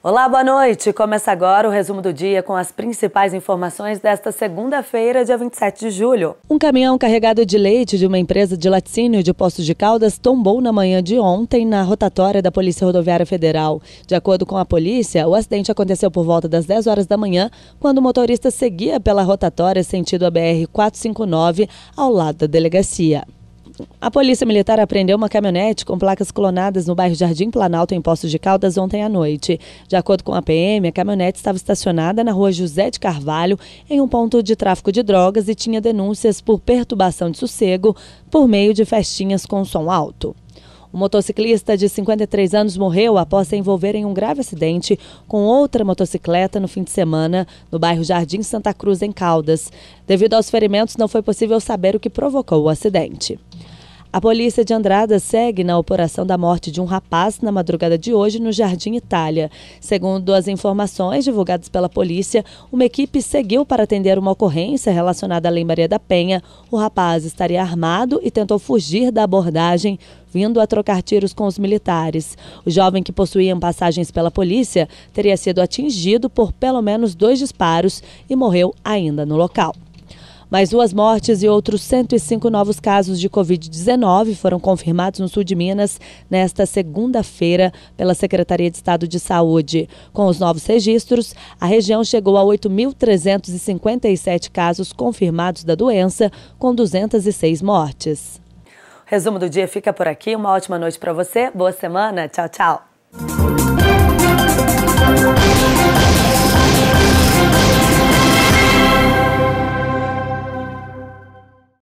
Olá, boa noite. Começa agora o resumo do dia com as principais informações desta segunda-feira, dia 27 de julho. Um caminhão carregado de leite de uma empresa de laticínio de Poços de Caldas tombou na manhã de ontem na rotatória da Polícia Rodoviária Federal. De acordo com a polícia, o acidente aconteceu por volta das 10 horas da manhã, quando o motorista seguia pela rotatória sentido a BR 459 ao lado da delegacia. A polícia militar apreendeu uma caminhonete com placas clonadas no bairro Jardim Planalto, em Poços de Caldas, ontem à noite. De acordo com a PM, a caminhonete estava estacionada na rua José de Carvalho, em um ponto de tráfico de drogas, e tinha denúncias por perturbação de sossego por meio de festinhas com som alto. O motociclista de 53 anos morreu após se envolver em um grave acidente com outra motocicleta no fim de semana no bairro Jardim Santa Cruz, em Caldas. Devido aos ferimentos, não foi possível saber o que provocou o acidente. A polícia de Andrada segue na operação da morte de um rapaz na madrugada de hoje no Jardim Itália. Segundo as informações divulgadas pela polícia, uma equipe seguiu para atender uma ocorrência relacionada à Lei Maria da Penha. O rapaz estaria armado e tentou fugir da abordagem, vindo a trocar tiros com os militares. O jovem que possuía passagens pela polícia teria sido atingido por pelo menos dois disparos e morreu ainda no local. Mais duas mortes e outros 105 novos casos de Covid-19 foram confirmados no sul de Minas nesta segunda-feira pela Secretaria de Estado de Saúde. Com os novos registros, a região chegou a 8.357 casos confirmados da doença, com 206 mortes. Resumo do dia fica por aqui. Uma ótima noite para você. Boa semana. Tchau, tchau.